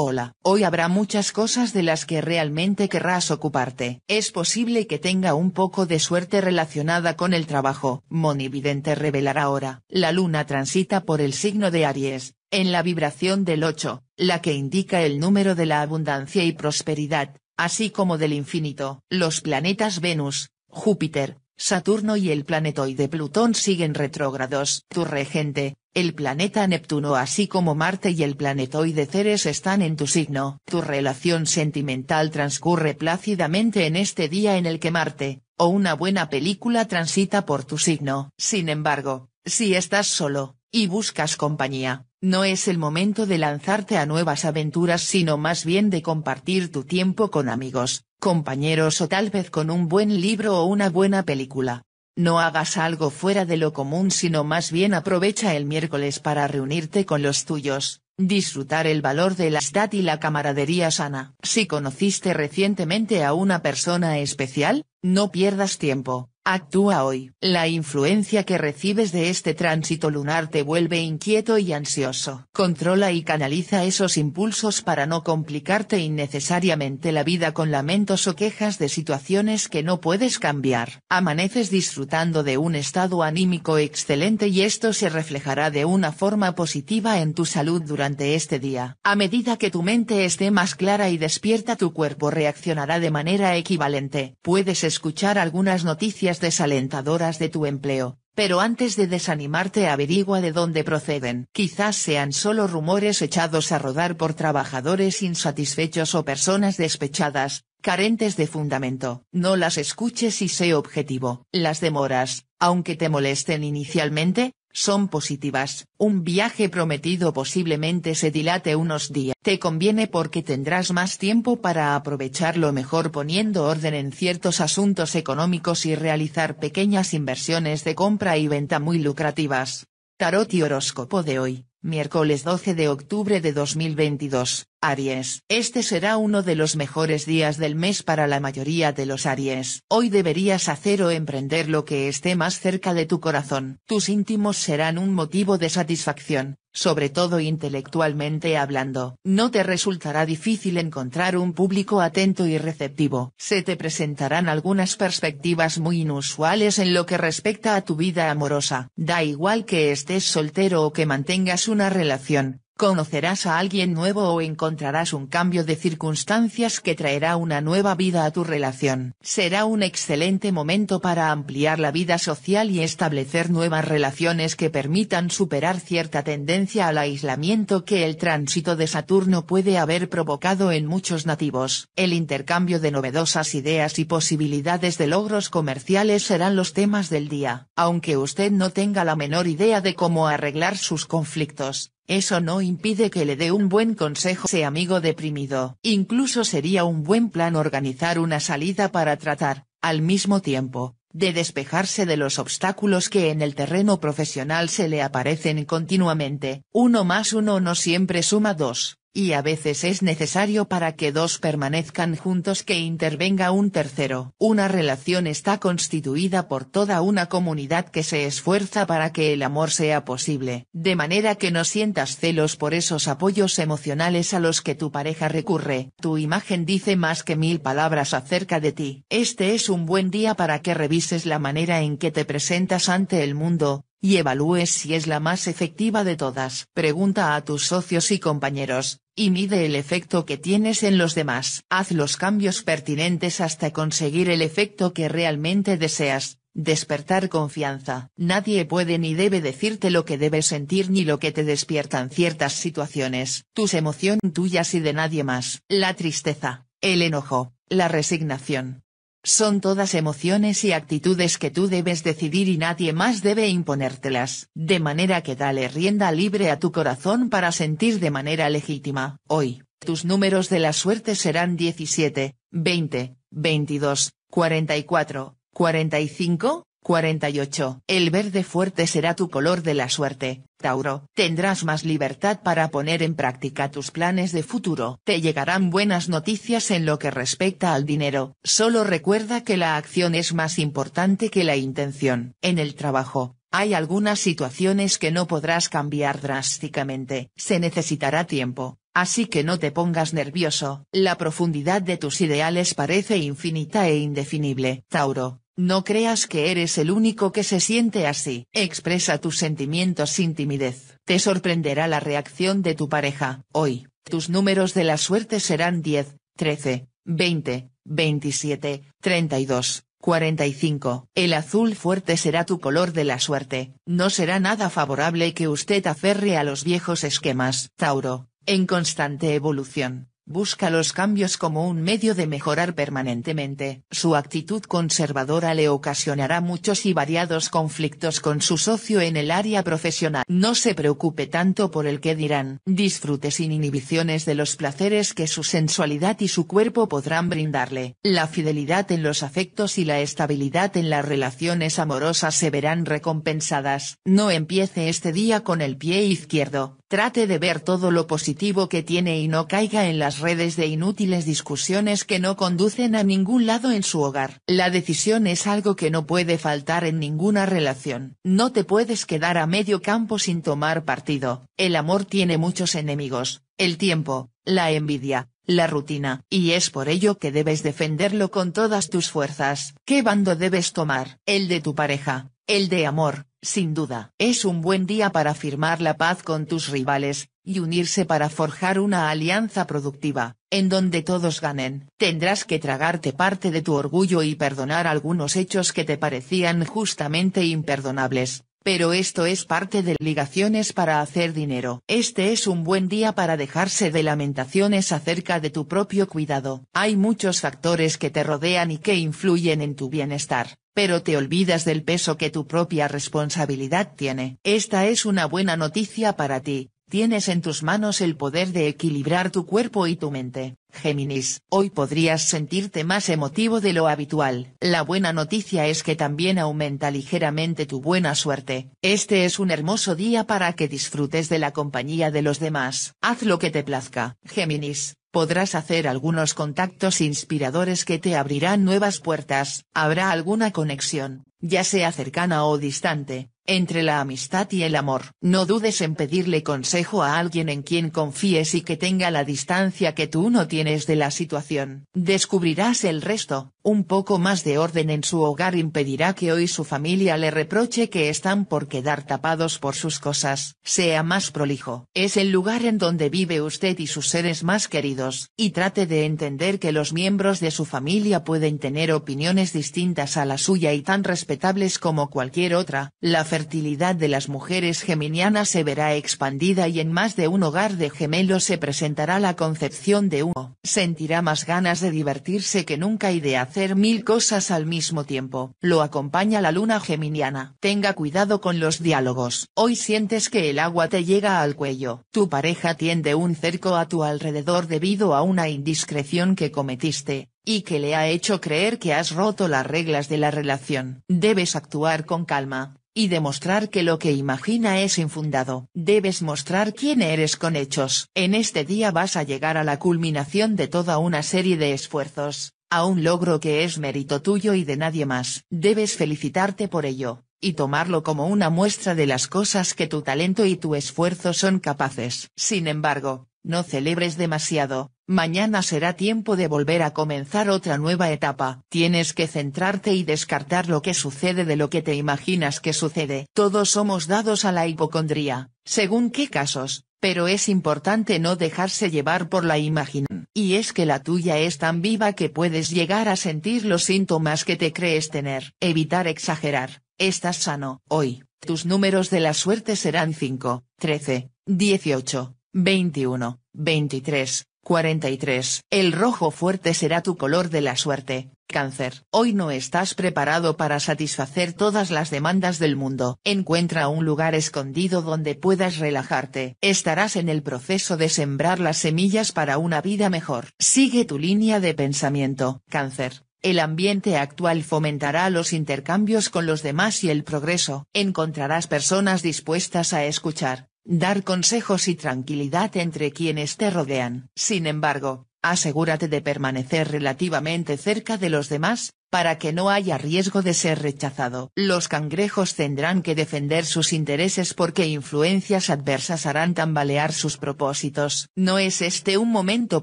Hola, hoy habrá muchas cosas de las que realmente querrás ocuparte. Es posible que tenga un poco de suerte relacionada con el trabajo. Monividente revelará ahora. La luna transita por el signo de Aries, en la vibración del 8, la que indica el número de la abundancia y prosperidad, así como del infinito. Los planetas Venus, Júpiter, Saturno y el planetoide Plutón siguen retrógrados. Tu regente, el planeta Neptuno así como Marte y el planetoide Ceres están en tu signo. Tu relación sentimental transcurre plácidamente en este día en el que Marte, o una buena película transita por tu signo. Sin embargo, si estás solo, y buscas compañía, no es el momento de lanzarte a nuevas aventuras sino más bien de compartir tu tiempo con amigos, compañeros o tal vez con un buen libro o una buena película. No hagas algo fuera de lo común sino más bien aprovecha el miércoles para reunirte con los tuyos, disfrutar el valor de la amistad y la camaradería sana. Si conociste recientemente a una persona especial, no pierdas tiempo, Actúa hoy. La influencia que recibes de este tránsito lunar te vuelve inquieto y ansioso. Controla y canaliza esos impulsos para no complicarte innecesariamente la vida con lamentos o quejas de situaciones que no puedes cambiar. Amaneces disfrutando de un estado anímico excelente y esto se reflejará de una forma positiva en tu salud durante este día. A medida que tu mente esté más clara y despierta tu cuerpo reaccionará de manera equivalente. Puedes escuchar algunas noticias desalentadoras de tu empleo, pero antes de desanimarte averigua de dónde proceden. Quizás sean solo rumores echados a rodar por trabajadores insatisfechos o personas despechadas, carentes de fundamento. No las escuches y sé objetivo. Las demoras, aunque te molesten inicialmente, son positivas, un viaje prometido posiblemente se dilate unos días. Te conviene porque tendrás más tiempo para aprovecharlo mejor poniendo orden en ciertos asuntos económicos y realizar pequeñas inversiones de compra y venta muy lucrativas. Tarot y horóscopo de hoy, miércoles 12 de octubre de 2022. Aries, este será uno de los mejores días del mes para la mayoría de los Aries. Hoy deberías hacer o emprender lo que esté más cerca de tu corazón. Tus íntimos serán un motivo de satisfacción, sobre todo intelectualmente hablando. No te resultará difícil encontrar un público atento y receptivo. Se te presentarán algunas perspectivas muy inusuales en lo que respecta a tu vida amorosa. Da igual que estés soltero o que mantengas una relación, conocerás a alguien nuevo o encontrarás un cambio de circunstancias que traerá una nueva vida a tu relación. Será un excelente momento para ampliar la vida social y establecer nuevas relaciones que permitan superar cierta tendencia al aislamiento que el tránsito de Saturno puede haber provocado en muchos nativos. El intercambio de novedosas ideas y posibilidades de logros comerciales serán los temas del día, aunque usted no tenga la menor idea de cómo arreglar sus conflictos eso no impide que le dé un buen consejo ese amigo deprimido. Incluso sería un buen plan organizar una salida para tratar, al mismo tiempo, de despejarse de los obstáculos que en el terreno profesional se le aparecen continuamente. Uno más uno no siempre suma dos y a veces es necesario para que dos permanezcan juntos que intervenga un tercero. Una relación está constituida por toda una comunidad que se esfuerza para que el amor sea posible, de manera que no sientas celos por esos apoyos emocionales a los que tu pareja recurre. Tu imagen dice más que mil palabras acerca de ti. Este es un buen día para que revises la manera en que te presentas ante el mundo, y evalúes si es la más efectiva de todas. Pregunta a tus socios y compañeros, y mide el efecto que tienes en los demás. Haz los cambios pertinentes hasta conseguir el efecto que realmente deseas. Despertar confianza. Nadie puede ni debe decirte lo que debes sentir ni lo que te despiertan ciertas situaciones. Tus emociones tuyas y de nadie más. La tristeza, el enojo, la resignación, son todas emociones y actitudes que tú debes decidir y nadie más debe imponértelas, de manera que dale rienda libre a tu corazón para sentir de manera legítima. Hoy, tus números de la suerte serán 17, 20, 22, 44, 45, 48. El verde fuerte será tu color de la suerte, Tauro. Tendrás más libertad para poner en práctica tus planes de futuro. Te llegarán buenas noticias en lo que respecta al dinero. Solo recuerda que la acción es más importante que la intención. En el trabajo, hay algunas situaciones que no podrás cambiar drásticamente. Se necesitará tiempo, así que no te pongas nervioso. La profundidad de tus ideales parece infinita e indefinible. Tauro, no creas que eres el único que se siente así. Expresa tus sentimientos sin timidez. Te sorprenderá la reacción de tu pareja. Hoy, tus números de la suerte serán 10, 13, 20, 27, 32, 45. El azul fuerte será tu color de la suerte. No será nada favorable que usted aferre a los viejos esquemas. Tauro, en constante evolución busca los cambios como un medio de mejorar permanentemente. Su actitud conservadora le ocasionará muchos y variados conflictos con su socio en el área profesional. No se preocupe tanto por el que dirán. Disfrute sin inhibiciones de los placeres que su sensualidad y su cuerpo podrán brindarle. La fidelidad en los afectos y la estabilidad en las relaciones amorosas se verán recompensadas. No empiece este día con el pie izquierdo Trate de ver todo lo positivo que tiene y no caiga en las redes de inútiles discusiones que no conducen a ningún lado en su hogar. La decisión es algo que no puede faltar en ninguna relación. No te puedes quedar a medio campo sin tomar partido. El amor tiene muchos enemigos, el tiempo, la envidia, la rutina, y es por ello que debes defenderlo con todas tus fuerzas. ¿Qué bando debes tomar? El de tu pareja, el de amor, sin duda, es un buen día para firmar la paz con tus rivales, y unirse para forjar una alianza productiva, en donde todos ganen. Tendrás que tragarte parte de tu orgullo y perdonar algunos hechos que te parecían justamente imperdonables, pero esto es parte de ligaciones para hacer dinero. Este es un buen día para dejarse de lamentaciones acerca de tu propio cuidado. Hay muchos factores que te rodean y que influyen en tu bienestar pero te olvidas del peso que tu propia responsabilidad tiene. Esta es una buena noticia para ti, Tienes en tus manos el poder de equilibrar tu cuerpo y tu mente, Géminis. Hoy podrías sentirte más emotivo de lo habitual. La buena noticia es que también aumenta ligeramente tu buena suerte. Este es un hermoso día para que disfrutes de la compañía de los demás. Haz lo que te plazca, Géminis. Podrás hacer algunos contactos inspiradores que te abrirán nuevas puertas. Habrá alguna conexión, ya sea cercana o distante, entre la amistad y el amor. No dudes en pedirle consejo a alguien en quien confíes y que tenga la distancia que tú no tienes de la situación. Descubrirás el resto. Un poco más de orden en su hogar impedirá que hoy su familia le reproche que están por quedar tapados por sus cosas. Sea más prolijo. Es el lugar en donde vive usted y sus seres más queridos, y trate de entender que los miembros de su familia pueden tener opiniones distintas a la suya y tan respetables como cualquier otra. La fertilidad de las mujeres geminianas se verá expandida y en más de un hogar de gemelos se presentará la concepción de uno. Sentirá más ganas de divertirse que nunca y de hacer mil cosas al mismo tiempo. Lo acompaña la luna geminiana. Tenga cuidado con los diálogos. Hoy sientes que el agua te llega al cuello. Tu pareja tiende un cerco a tu alrededor debido a una indiscreción que cometiste, y que le ha hecho creer que has roto las reglas de la relación. Debes actuar con calma, y demostrar que lo que imagina es infundado. Debes mostrar quién eres con hechos. En este día vas a llegar a la culminación de toda una serie de esfuerzos, a un logro que es mérito tuyo y de nadie más. Debes felicitarte por ello, y tomarlo como una muestra de las cosas que tu talento y tu esfuerzo son capaces. Sin embargo, no celebres demasiado, mañana será tiempo de volver a comenzar otra nueva etapa. Tienes que centrarte y descartar lo que sucede de lo que te imaginas que sucede. Todos somos dados a la hipocondría, según qué casos, pero es importante no dejarse llevar por la imagen. Y es que la tuya es tan viva que puedes llegar a sentir los síntomas que te crees tener. Evitar exagerar, estás sano. Hoy, tus números de la suerte serán 5, 13, 18, 21, 23, 43. El rojo fuerte será tu color de la suerte, cáncer. Hoy no estás preparado para satisfacer todas las demandas del mundo. Encuentra un lugar escondido donde puedas relajarte. Estarás en el proceso de sembrar las semillas para una vida mejor. Sigue tu línea de pensamiento, cáncer. El ambiente actual fomentará los intercambios con los demás y el progreso. Encontrarás personas dispuestas a escuchar, dar consejos y tranquilidad entre quienes te rodean. Sin embargo, asegúrate de permanecer relativamente cerca de los demás, para que no haya riesgo de ser rechazado. Los cangrejos tendrán que defender sus intereses porque influencias adversas harán tambalear sus propósitos. No es este un momento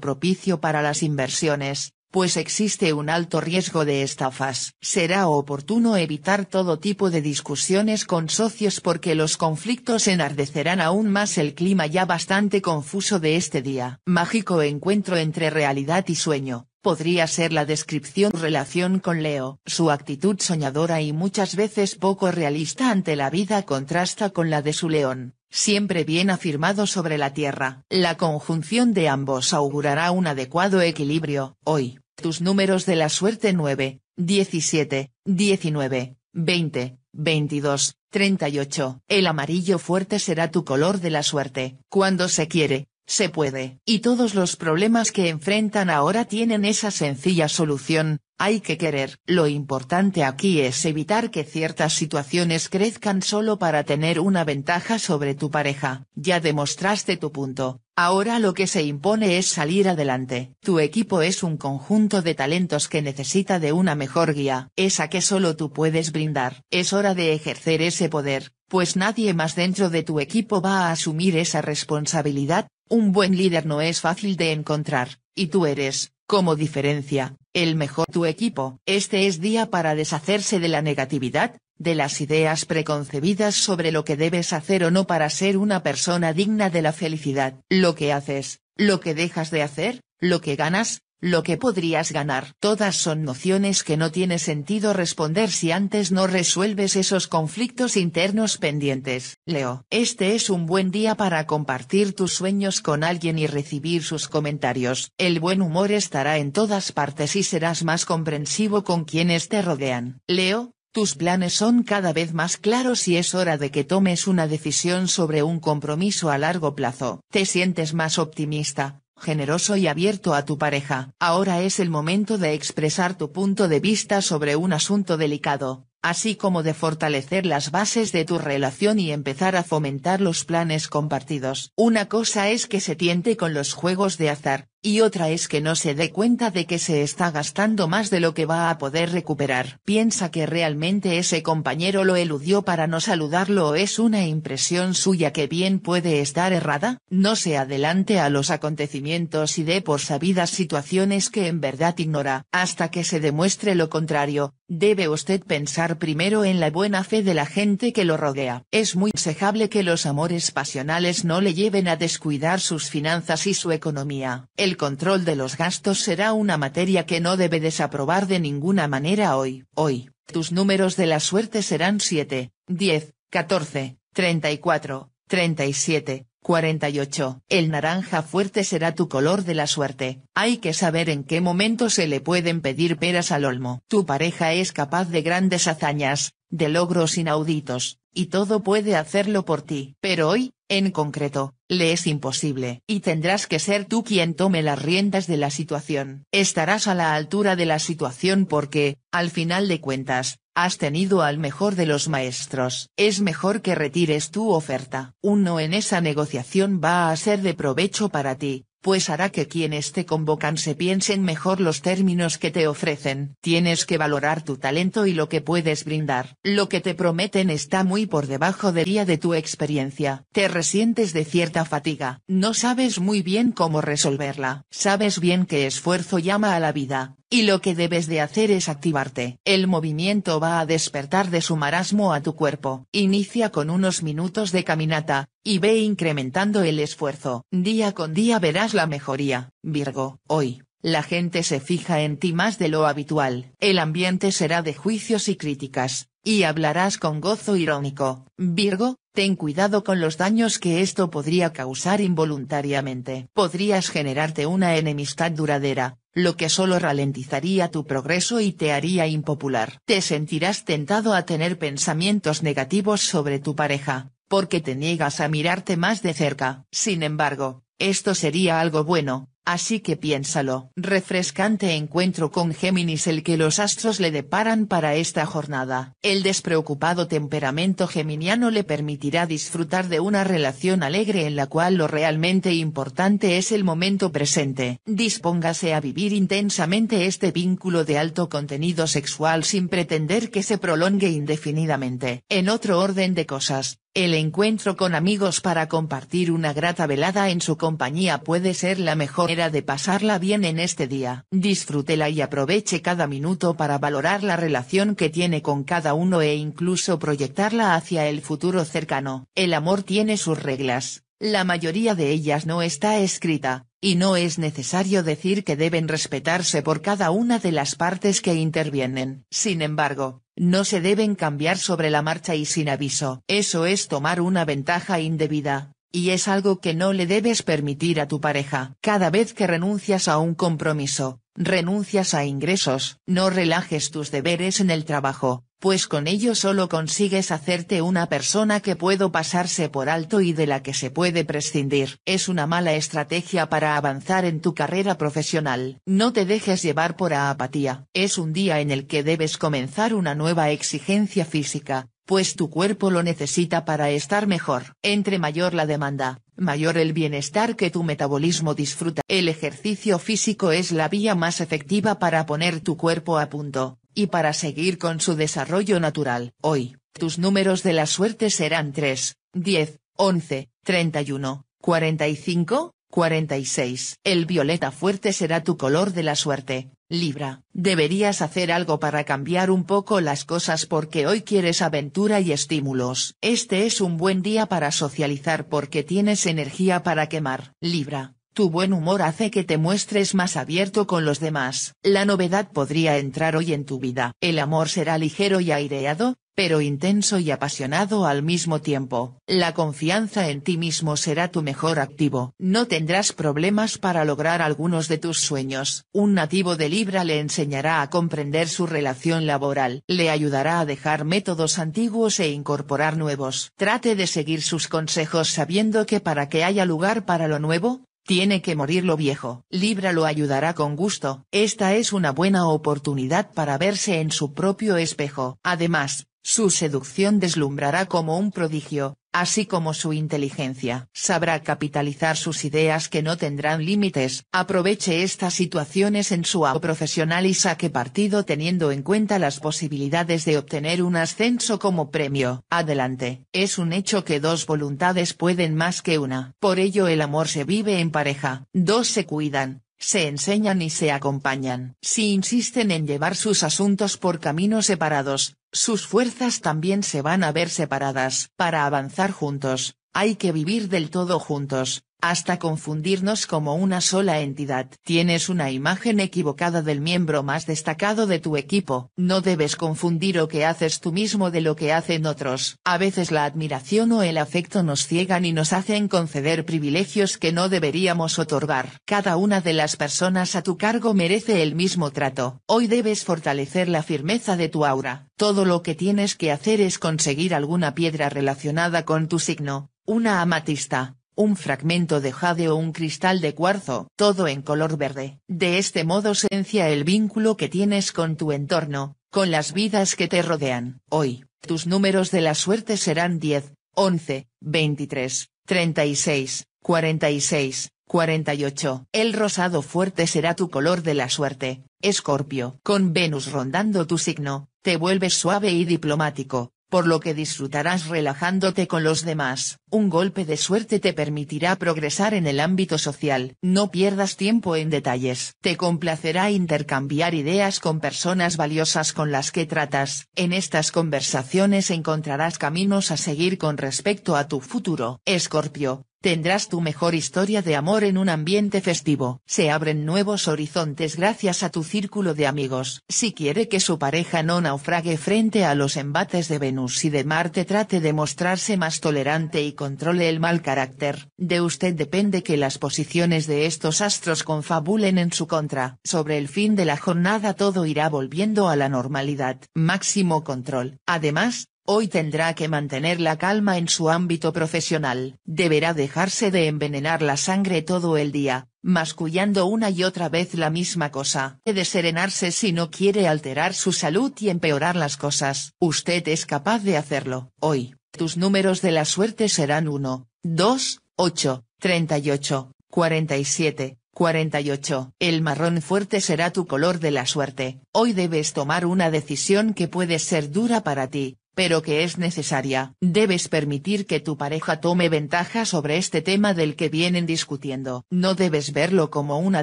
propicio para las inversiones, pues existe un alto riesgo de estafas. Será oportuno evitar todo tipo de discusiones con socios porque los conflictos enardecerán aún más el clima ya bastante confuso de este día. Mágico encuentro entre realidad y sueño, podría ser la descripción relación con Leo. Su actitud soñadora y muchas veces poco realista ante la vida contrasta con la de su león siempre bien afirmado sobre la Tierra. La conjunción de ambos augurará un adecuado equilibrio. Hoy, tus números de la suerte 9, 17, 19, 20, 22, 38. El amarillo fuerte será tu color de la suerte. Cuando se quiere, se puede. Y todos los problemas que enfrentan ahora tienen esa sencilla solución, hay que querer. Lo importante aquí es evitar que ciertas situaciones crezcan solo para tener una ventaja sobre tu pareja. Ya demostraste tu punto, ahora lo que se impone es salir adelante. Tu equipo es un conjunto de talentos que necesita de una mejor guía, esa que solo tú puedes brindar. Es hora de ejercer ese poder, pues nadie más dentro de tu equipo va a asumir esa responsabilidad. Un buen líder no es fácil de encontrar, y tú eres, como diferencia, el mejor tu equipo. Este es día para deshacerse de la negatividad, de las ideas preconcebidas sobre lo que debes hacer o no para ser una persona digna de la felicidad. Lo que haces, lo que dejas de hacer, lo que ganas, lo que podrías ganar. Todas son nociones que no tiene sentido responder si antes no resuelves esos conflictos internos pendientes. Leo. Este es un buen día para compartir tus sueños con alguien y recibir sus comentarios. El buen humor estará en todas partes y serás más comprensivo con quienes te rodean. Leo, tus planes son cada vez más claros y es hora de que tomes una decisión sobre un compromiso a largo plazo. Te sientes más optimista, generoso y abierto a tu pareja. Ahora es el momento de expresar tu punto de vista sobre un asunto delicado, así como de fortalecer las bases de tu relación y empezar a fomentar los planes compartidos. Una cosa es que se tiente con los juegos de azar, y otra es que no se dé cuenta de que se está gastando más de lo que va a poder recuperar. Piensa que realmente ese compañero lo eludió para no saludarlo o es una impresión suya que bien puede estar errada. No se adelante a los acontecimientos y dé por sabidas situaciones que en verdad ignora. Hasta que se demuestre lo contrario, debe usted pensar primero en la buena fe de la gente que lo rodea. Es muy deseable que los amores pasionales no le lleven a descuidar sus finanzas y su economía. El control de los gastos será una materia que no debe desaprobar de ninguna manera hoy. Hoy, tus números de la suerte serán 7, 10, 14, 34, 37, 48. El naranja fuerte será tu color de la suerte. Hay que saber en qué momento se le pueden pedir peras al olmo. Tu pareja es capaz de grandes hazañas, de logros inauditos, y todo puede hacerlo por ti. Pero hoy, en concreto, le es imposible. Y tendrás que ser tú quien tome las riendas de la situación. Estarás a la altura de la situación porque, al final de cuentas, has tenido al mejor de los maestros. Es mejor que retires tu oferta. Uno en esa negociación va a ser de provecho para ti, pues hará que quienes te convocan se piensen mejor los términos que te ofrecen. Tienes que valorar tu talento y lo que puedes brindar. Lo que te prometen está muy por debajo del día de tu experiencia. Te resientes de cierta fatiga. No sabes muy bien cómo resolverla. Sabes bien que esfuerzo llama a la vida, y lo que debes de hacer es activarte. El movimiento va a despertar de su marasmo a tu cuerpo. Inicia con unos minutos de caminata, y ve incrementando el esfuerzo. Día con día verás la mejoría. Virgo, hoy. La gente se fija en ti más de lo habitual. El ambiente será de juicios y críticas, y hablarás con gozo irónico. Virgo, Ten cuidado con los daños que esto podría causar involuntariamente. Podrías generarte una enemistad duradera, lo que solo ralentizaría tu progreso y te haría impopular. Te sentirás tentado a tener pensamientos negativos sobre tu pareja, porque te niegas a mirarte más de cerca. Sin embargo, esto sería algo bueno, Así que piénsalo. Refrescante encuentro con Géminis el que los astros le deparan para esta jornada. El despreocupado temperamento geminiano le permitirá disfrutar de una relación alegre en la cual lo realmente importante es el momento presente. Dispóngase a vivir intensamente este vínculo de alto contenido sexual sin pretender que se prolongue indefinidamente. En otro orden de cosas, el encuentro con amigos para compartir una grata velada en su compañía puede ser la mejor de pasarla bien en este día. Disfrútela y aproveche cada minuto para valorar la relación que tiene con cada uno e incluso proyectarla hacia el futuro cercano. El amor tiene sus reglas, la mayoría de ellas no está escrita, y no es necesario decir que deben respetarse por cada una de las partes que intervienen. Sin embargo, no se deben cambiar sobre la marcha y sin aviso. Eso es tomar una ventaja indebida y es algo que no le debes permitir a tu pareja. Cada vez que renuncias a un compromiso, renuncias a ingresos, no relajes tus deberes en el trabajo, pues con ello solo consigues hacerte una persona que puedo pasarse por alto y de la que se puede prescindir. Es una mala estrategia para avanzar en tu carrera profesional. No te dejes llevar por apatía. Es un día en el que debes comenzar una nueva exigencia física, pues tu cuerpo lo necesita para estar mejor. Entre mayor la demanda, mayor el bienestar que tu metabolismo disfruta. El ejercicio físico es la vía más efectiva para poner tu cuerpo a punto, y para seguir con su desarrollo natural. Hoy, tus números de la suerte serán 3, 10, 11, 31, 45, 46. El violeta fuerte será tu color de la suerte, Libra, deberías hacer algo para cambiar un poco las cosas porque hoy quieres aventura y estímulos. Este es un buen día para socializar porque tienes energía para quemar. Libra, tu buen humor hace que te muestres más abierto con los demás. La novedad podría entrar hoy en tu vida. El amor será ligero y aireado, pero intenso y apasionado al mismo tiempo. La confianza en ti mismo será tu mejor activo. No tendrás problemas para lograr algunos de tus sueños. Un nativo de Libra le enseñará a comprender su relación laboral. Le ayudará a dejar métodos antiguos e incorporar nuevos. Trate de seguir sus consejos sabiendo que para que haya lugar para lo nuevo, tiene que morir lo viejo. Libra lo ayudará con gusto. Esta es una buena oportunidad para verse en su propio espejo. Además, su seducción deslumbrará como un prodigio, así como su inteligencia. Sabrá capitalizar sus ideas que no tendrán límites. Aproveche estas situaciones en su AO profesional y saque partido teniendo en cuenta las posibilidades de obtener un ascenso como premio. Adelante. Es un hecho que dos voluntades pueden más que una. Por ello el amor se vive en pareja. Dos se cuidan, se enseñan y se acompañan. Si insisten en llevar sus asuntos por caminos separados, sus fuerzas también se van a ver separadas. Para avanzar juntos, hay que vivir del todo juntos, hasta confundirnos como una sola entidad. Tienes una imagen equivocada del miembro más destacado de tu equipo. No debes confundir lo que haces tú mismo de lo que hacen otros. A veces la admiración o el afecto nos ciegan y nos hacen conceder privilegios que no deberíamos otorgar. Cada una de las personas a tu cargo merece el mismo trato. Hoy debes fortalecer la firmeza de tu aura. Todo lo que tienes que hacer es conseguir alguna piedra relacionada con tu signo, una amatista, un fragmento de jade o un cristal de cuarzo, todo en color verde. De este modo se el vínculo que tienes con tu entorno, con las vidas que te rodean. Hoy, tus números de la suerte serán 10, 11, 23, 36, 46, 48. El rosado fuerte será tu color de la suerte, Escorpio. Con Venus rondando tu signo, te vuelves suave y diplomático, por lo que disfrutarás relajándote con los demás. Un golpe de suerte te permitirá progresar en el ámbito social. No pierdas tiempo en detalles. Te complacerá intercambiar ideas con personas valiosas con las que tratas. En estas conversaciones encontrarás caminos a seguir con respecto a tu futuro. Escorpio, tendrás tu mejor historia de amor en un ambiente festivo. Se abren nuevos horizontes gracias a tu círculo de amigos. Si quiere que su pareja no naufrague frente a los embates de Venus y de Marte trate de mostrarse más tolerante y controle el mal carácter. De usted depende que las posiciones de estos astros confabulen en su contra. Sobre el fin de la jornada todo irá volviendo a la normalidad. Máximo control. Además, Hoy tendrá que mantener la calma en su ámbito profesional, deberá dejarse de envenenar la sangre todo el día, mascullando una y otra vez la misma cosa, de serenarse si no quiere alterar su salud y empeorar las cosas. Usted es capaz de hacerlo. Hoy, tus números de la suerte serán 1, 2, 8, 38, 47. 48. El marrón fuerte será tu color de la suerte. Hoy debes tomar una decisión que puede ser dura para ti, pero que es necesaria. Debes permitir que tu pareja tome ventaja sobre este tema del que vienen discutiendo. No debes verlo como una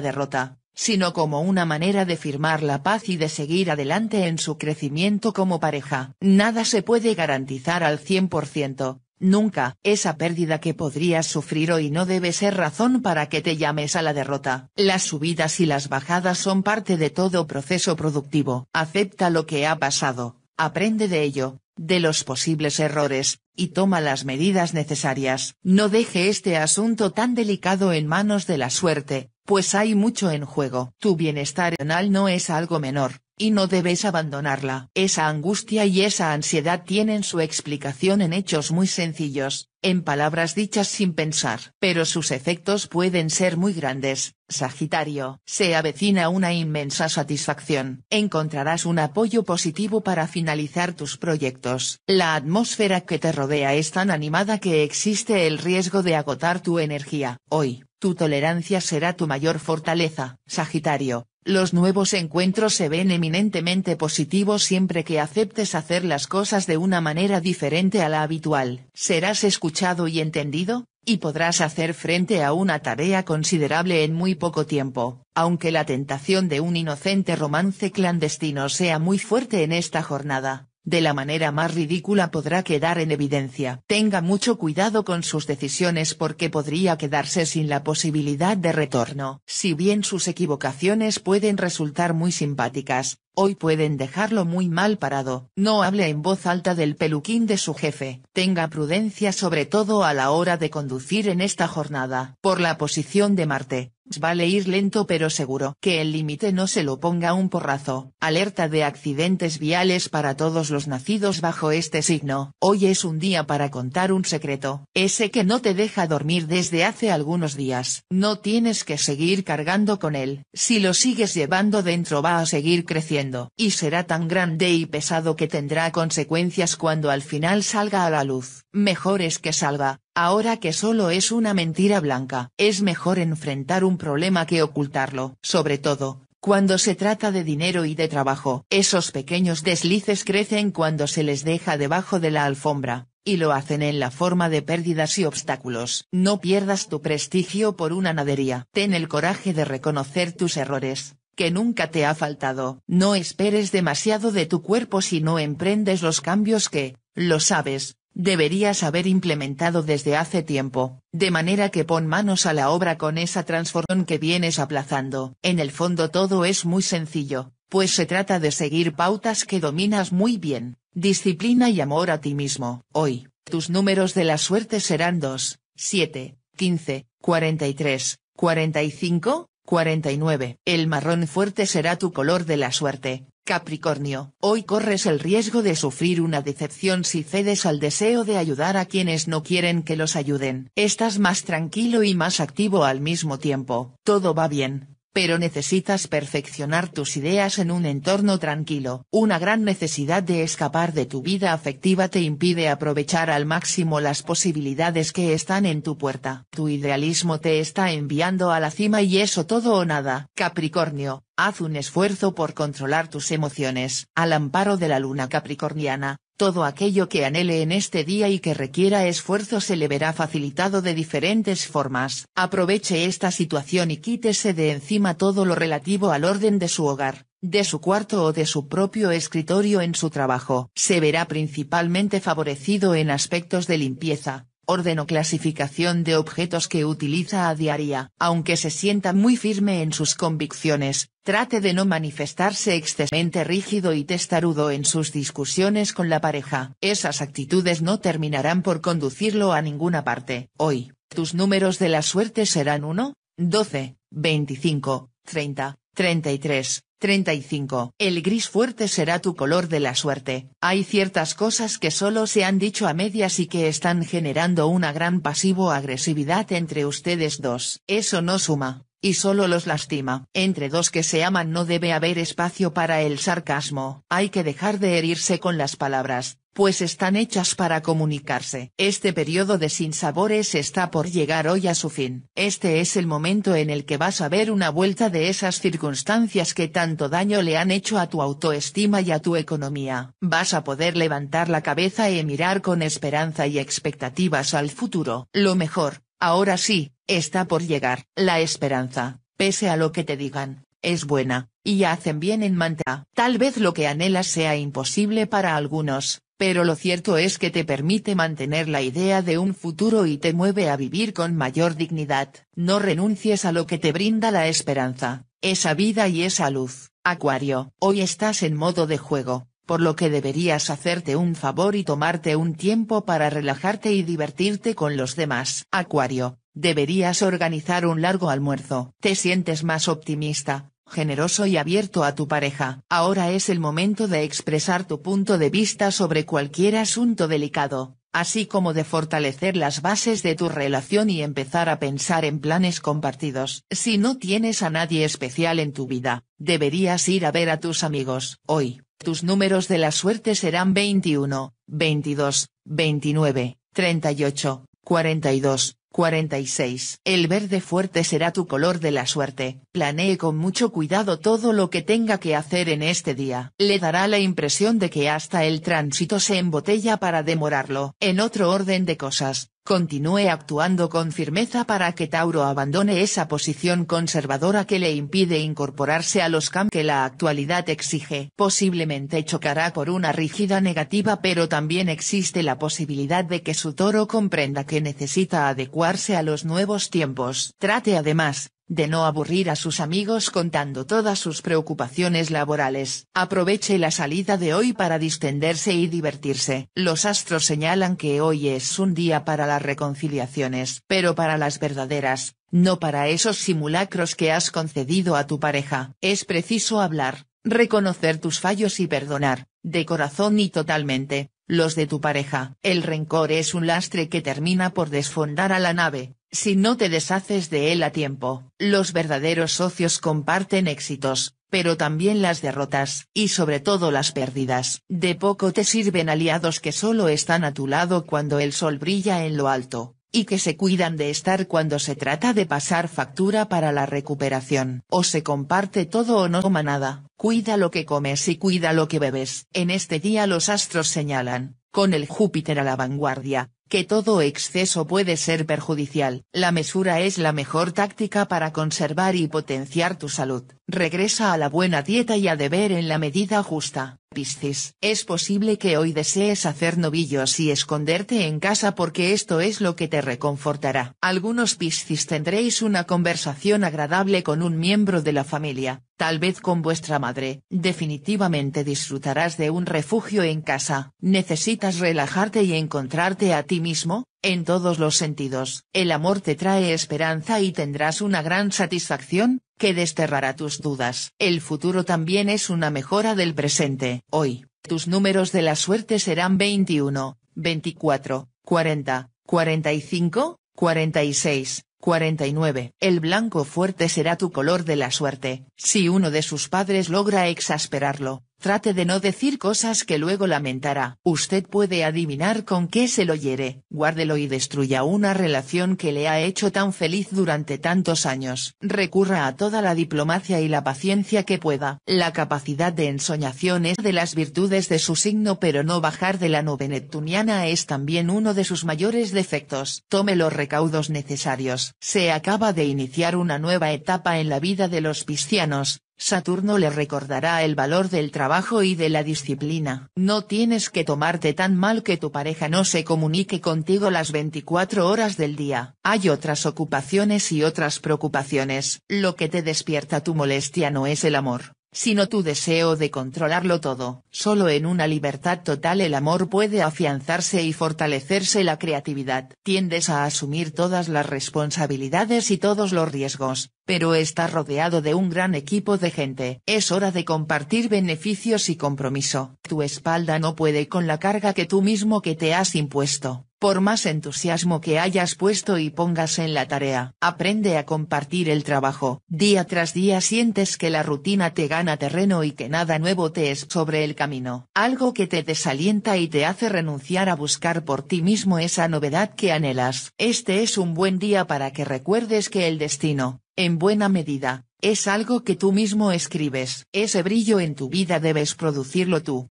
derrota, sino como una manera de firmar la paz y de seguir adelante en su crecimiento como pareja. Nada se puede garantizar al 100%. Nunca, esa pérdida que podrías sufrir hoy no debe ser razón para que te llames a la derrota. Las subidas y las bajadas son parte de todo proceso productivo. Acepta lo que ha pasado, aprende de ello, de los posibles errores, y toma las medidas necesarias. No deje este asunto tan delicado en manos de la suerte, pues hay mucho en juego. Tu bienestar emocional no es algo menor, y no debes abandonarla. Esa angustia y esa ansiedad tienen su explicación en hechos muy sencillos, en palabras dichas sin pensar. Pero sus efectos pueden ser muy grandes. Sagitario, se avecina una inmensa satisfacción. Encontrarás un apoyo positivo para finalizar tus proyectos. La atmósfera que te rodea es tan animada que existe el riesgo de agotar tu energía. Hoy, tu tolerancia será tu mayor fortaleza. Sagitario, los nuevos encuentros se ven eminentemente positivos siempre que aceptes hacer las cosas de una manera diferente a la habitual. Serás escuchado y entendido, y podrás hacer frente a una tarea considerable en muy poco tiempo, aunque la tentación de un inocente romance clandestino sea muy fuerte en esta jornada de la manera más ridícula podrá quedar en evidencia. Tenga mucho cuidado con sus decisiones porque podría quedarse sin la posibilidad de retorno. Si bien sus equivocaciones pueden resultar muy simpáticas, Hoy pueden dejarlo muy mal parado. No hable en voz alta del peluquín de su jefe. Tenga prudencia sobre todo a la hora de conducir en esta jornada. Por la posición de Marte, Vale ir lento pero seguro. Que el límite no se lo ponga un porrazo. Alerta de accidentes viales para todos los nacidos bajo este signo. Hoy es un día para contar un secreto. Ese que no te deja dormir desde hace algunos días. No tienes que seguir cargando con él. Si lo sigues llevando dentro va a seguir creciendo y será tan grande y pesado que tendrá consecuencias cuando al final salga a la luz. Mejor es que salga, ahora que solo es una mentira blanca. Es mejor enfrentar un problema que ocultarlo, sobre todo, cuando se trata de dinero y de trabajo. Esos pequeños deslices crecen cuando se les deja debajo de la alfombra, y lo hacen en la forma de pérdidas y obstáculos. No pierdas tu prestigio por una nadería. Ten el coraje de reconocer tus errores, que nunca te ha faltado. No esperes demasiado de tu cuerpo si no emprendes los cambios que, lo sabes, deberías haber implementado desde hace tiempo, de manera que pon manos a la obra con esa transformación que vienes aplazando. En el fondo todo es muy sencillo, pues se trata de seguir pautas que dominas muy bien, disciplina y amor a ti mismo. Hoy, tus números de la suerte serán 2, 7, 15, 43, 45, 49. El marrón fuerte será tu color de la suerte, Capricornio. Hoy corres el riesgo de sufrir una decepción si cedes al deseo de ayudar a quienes no quieren que los ayuden. Estás más tranquilo y más activo al mismo tiempo. Todo va bien, pero necesitas perfeccionar tus ideas en un entorno tranquilo. Una gran necesidad de escapar de tu vida afectiva te impide aprovechar al máximo las posibilidades que están en tu puerta. Tu idealismo te está enviando a la cima y eso todo o nada. Capricornio, haz un esfuerzo por controlar tus emociones. Al amparo de la luna capricorniana, todo aquello que anhele en este día y que requiera esfuerzo se le verá facilitado de diferentes formas. Aproveche esta situación y quítese de encima todo lo relativo al orden de su hogar, de su cuarto o de su propio escritorio en su trabajo. Se verá principalmente favorecido en aspectos de limpieza, orden o clasificación de objetos que utiliza a diaria. Aunque se sienta muy firme en sus convicciones, trate de no manifestarse excesivamente rígido y testarudo en sus discusiones con la pareja. Esas actitudes no terminarán por conducirlo a ninguna parte. Hoy, tus números de la suerte serán 1, 12, 25, 30, 33. 35. El gris fuerte será tu color de la suerte. Hay ciertas cosas que solo se han dicho a medias y que están generando una gran pasivo-agresividad entre ustedes dos. Eso no suma, y solo los lastima. Entre dos que se aman no debe haber espacio para el sarcasmo. Hay que dejar de herirse con las palabras, pues están hechas para comunicarse. Este periodo de sinsabores está por llegar hoy a su fin. Este es el momento en el que vas a ver una vuelta de esas circunstancias que tanto daño le han hecho a tu autoestima y a tu economía. Vas a poder levantar la cabeza y mirar con esperanza y expectativas al futuro. Lo mejor, ahora sí, está por llegar. La esperanza, pese a lo que te digan, es buena, y hacen bien en manta. Tal vez lo que anhela sea imposible para algunos, pero lo cierto es que te permite mantener la idea de un futuro y te mueve a vivir con mayor dignidad. No renuncies a lo que te brinda la esperanza, esa vida y esa luz. Acuario, hoy estás en modo de juego, por lo que deberías hacerte un favor y tomarte un tiempo para relajarte y divertirte con los demás. Acuario, deberías organizar un largo almuerzo. Te sientes más optimista, generoso y abierto a tu pareja. Ahora es el momento de expresar tu punto de vista sobre cualquier asunto delicado, así como de fortalecer las bases de tu relación y empezar a pensar en planes compartidos. Si no tienes a nadie especial en tu vida, deberías ir a ver a tus amigos. Hoy, tus números de la suerte serán 21, 22, 29, 38, 42, 46. El verde fuerte será tu color de la suerte. Planee con mucho cuidado todo lo que tenga que hacer en este día. Le dará la impresión de que hasta el tránsito se embotella para demorarlo. En otro orden de cosas, Continúe actuando con firmeza para que Tauro abandone esa posición conservadora que le impide incorporarse a los cambios que la actualidad exige. Posiblemente chocará por una rígida negativa pero también existe la posibilidad de que su toro comprenda que necesita adecuarse a los nuevos tiempos. Trate además, de no aburrir a sus amigos contando todas sus preocupaciones laborales. Aproveche la salida de hoy para distenderse y divertirse. Los astros señalan que hoy es un día para las reconciliaciones, pero para las verdaderas, no para esos simulacros que has concedido a tu pareja. Es preciso hablar, reconocer tus fallos y perdonar, de corazón y totalmente, los de tu pareja. El rencor es un lastre que termina por desfondar a la nave si no te deshaces de él a tiempo. Los verdaderos socios comparten éxitos, pero también las derrotas, y sobre todo las pérdidas. De poco te sirven aliados que solo están a tu lado cuando el sol brilla en lo alto, y que se cuidan de estar cuando se trata de pasar factura para la recuperación. O se comparte todo o no toma nada, cuida lo que comes y cuida lo que bebes. En este día los astros señalan, con el Júpiter a la vanguardia, que todo exceso puede ser perjudicial. La mesura es la mejor táctica para conservar y potenciar tu salud. Regresa a la buena dieta y a deber en la medida justa. Piscis, es posible que hoy desees hacer novillos y esconderte en casa porque esto es lo que te reconfortará. Algunos Piscis tendréis una conversación agradable con un miembro de la familia, tal vez con vuestra madre, definitivamente disfrutarás de un refugio en casa. Necesitas relajarte y encontrarte a ti mismo, en todos los sentidos. El amor te trae esperanza y tendrás una gran satisfacción, que desterrará tus dudas. El futuro también es una mejora del presente. Hoy, tus números de la suerte serán 21, 24, 40, 45, 46, 49. El blanco fuerte será tu color de la suerte, si uno de sus padres logra exasperarlo, Trate de no decir cosas que luego lamentará. Usted puede adivinar con qué se lo hiere. Guárdelo y destruya una relación que le ha hecho tan feliz durante tantos años. Recurra a toda la diplomacia y la paciencia que pueda. La capacidad de ensoñación es de las virtudes de su signo pero no bajar de la nube neptuniana es también uno de sus mayores defectos. Tome los recaudos necesarios. Se acaba de iniciar una nueva etapa en la vida de los piscianos, Saturno le recordará el valor del trabajo y de la disciplina. No tienes que tomarte tan mal que tu pareja no se comunique contigo las 24 horas del día. Hay otras ocupaciones y otras preocupaciones. Lo que te despierta tu molestia no es el amor, sino tu deseo de controlarlo todo. Solo en una libertad total el amor puede afianzarse y fortalecerse la creatividad. Tiendes a asumir todas las responsabilidades y todos los riesgos, pero está rodeado de un gran equipo de gente. Es hora de compartir beneficios y compromiso. Tu espalda no puede con la carga que tú mismo que te has impuesto. Por más entusiasmo que hayas puesto y pongas en la tarea, aprende a compartir el trabajo. Día tras día sientes que la rutina te gana terreno y que nada nuevo te es sobre el camino. Algo que te desalienta y te hace renunciar a buscar por ti mismo esa novedad que anhelas. Este es un buen día para que recuerdes que el destino, en buena medida, es algo que tú mismo escribes. Ese brillo en tu vida debes producirlo tú.